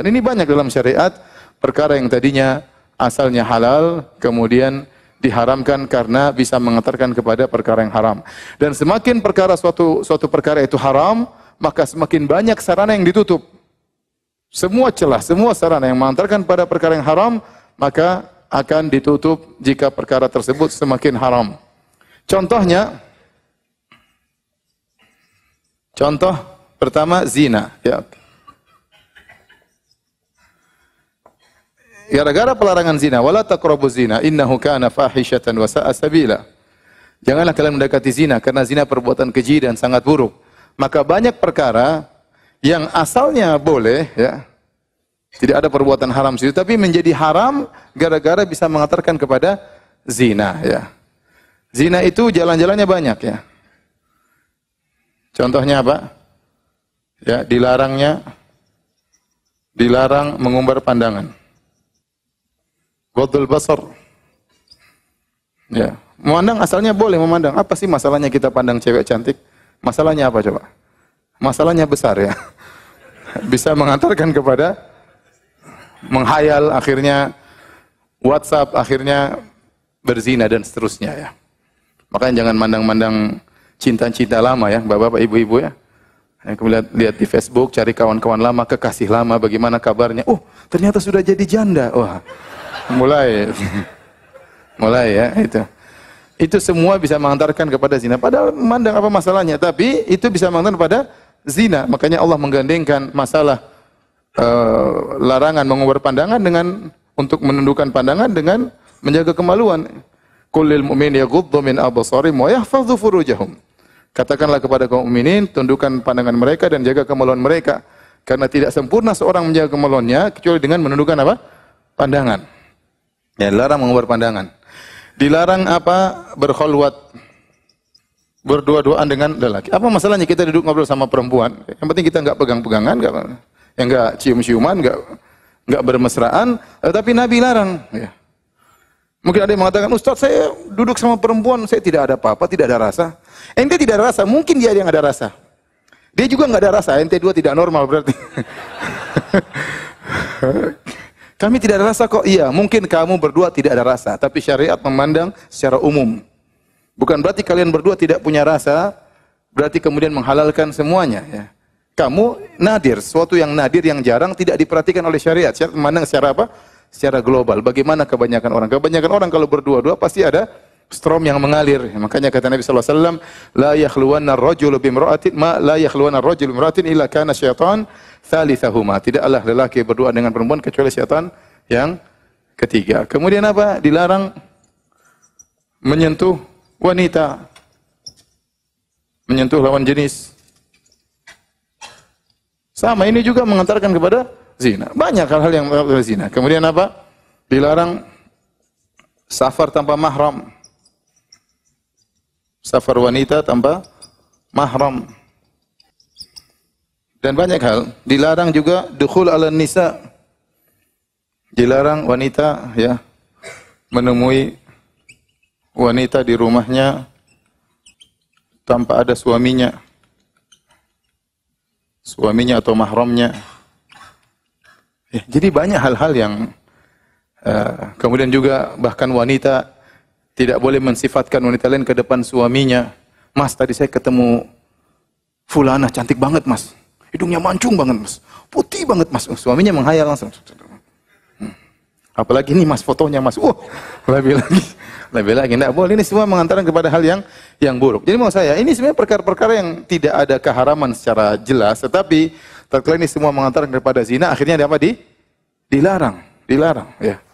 Dan ini banyak dalam syariat perkara yang tadinya asalnya halal kemudian diharamkan karena bisa mengantarkan kepada perkara yang haram. Dan semakin perkara suatu suatu perkara itu haram, maka semakin banyak sarana yang ditutup. Semua celah, semua sarana yang mengantarkan pada perkara yang haram, maka akan ditutup jika perkara tersebut semakin haram. Contohnya, contoh pertama zina. Ya, gara-gara pelarangan zina, wala taqrabu zina innahu kana fahisyatan wa sa'a sabila. Janganlah kalian mendekati zina karena zina perbuatan keji dan sangat buruk. Maka banyak perkara yang asalnya boleh ya. Tidak ada perbuatan haram situ tapi menjadi haram gara-gara bisa mengantarkan kepada zina ya. Zina itu jalan-jalannya banyak ya. Contohnya apa? Ya, dilarangnya dilarang mengumbar pandangan. Godul basar. Ya, memandang asalnya boleh memandang. Apa sih masalahnya kita pandang cewek cantik? Masalahnya apa coba? Masalahnya besar ya. Bisa mengantarkan kepada menghayal akhirnya WhatsApp akhirnya berzina dan seterusnya ya. Makanya jangan mandang-mandang cinta-cinta lama ya, bapak-bapak, ibu-ibu ya. Yang kemudian lihat, lihat di Facebook, cari kawan-kawan lama, kekasih lama, bagaimana kabarnya? Oh, ternyata sudah jadi janda. Wah, mulai mulai ya itu itu semua bisa mengantarkan kepada zina padahal memandang apa masalahnya tapi itu bisa mengantarkan pada zina makanya Allah menggandengkan masalah e, larangan mengubah pandangan dengan untuk menundukkan pandangan dengan menjaga kemaluan kulil mu'min yaghuddu min absarihim wa yahfazu furujahum katakanlah kepada kaum mukminin tundukkan pandangan mereka dan jaga kemaluan mereka karena tidak sempurna seorang menjaga kemaluannya kecuali dengan menundukkan apa pandangan Ya, dilarang mengubah pandangan. Dilarang apa? Berkholwat. Berdua-duaan dengan lelaki. Apa masalahnya kita duduk ngobrol sama perempuan? Yang penting kita nggak pegang-pegangan, nggak yang nggak cium-ciuman, nggak nggak bermesraan, eh, tapi Nabi larang. Ya. Mungkin ada yang mengatakan, Ustaz saya duduk sama perempuan, saya tidak ada apa-apa, tidak ada rasa. Ente tidak ada rasa, mungkin dia yang ada rasa. Dia juga nggak ada rasa, ente dua tidak normal berarti. Kami tidak ada rasa kok. Iya, mungkin kamu berdua tidak ada rasa, tapi syariat memandang secara umum. Bukan berarti kalian berdua tidak punya rasa, berarti kemudian menghalalkan semuanya ya. Kamu nadir, suatu yang nadir yang jarang tidak diperhatikan oleh syariat. Syariat memandang secara apa? Secara global. Bagaimana kebanyakan orang? Kebanyakan orang kalau berdua-dua pasti ada strom yang mengalir. Makanya kata Nabi SAW, alaihi wasallam, la yakhluwanna ar bimra'atin ma la yakhluwanna ar-rajulu bimra'atin illa kana syaitan thalithahuma. Tidaklah lelaki berdua dengan perempuan kecuali syaitan yang ketiga. Kemudian apa? Dilarang menyentuh wanita. Menyentuh lawan jenis. Sama ini juga mengantarkan kepada zina. Banyak hal-hal yang mengantarkan zina. Kemudian apa? Dilarang safar tanpa mahram. Safar wanita tanpa mahram. Dan banyak hal. Dilarang juga dukhul ala nisa. Dilarang wanita ya menemui wanita di rumahnya tanpa ada suaminya. Suaminya atau mahramnya. Ya, jadi banyak hal-hal yang uh, kemudian juga bahkan wanita tidak boleh mensifatkan wanita lain ke depan suaminya. Mas, tadi saya ketemu fulana cantik banget, Mas. Hidungnya mancung banget, Mas. Putih banget, Mas. Suaminya menghayal langsung. Hmm. Apalagi ini Mas fotonya, Mas. Wah, lebih lagi. Lebih lagi. Tidak boleh. Ini semua mengantarkan kepada hal yang yang buruk. Jadi mau saya, ini sebenarnya perkara-perkara yang tidak ada keharaman secara jelas. Tetapi, terkait ini semua mengantarkan kepada zina. Akhirnya ada apa? Di, dilarang. Dilarang. Ya.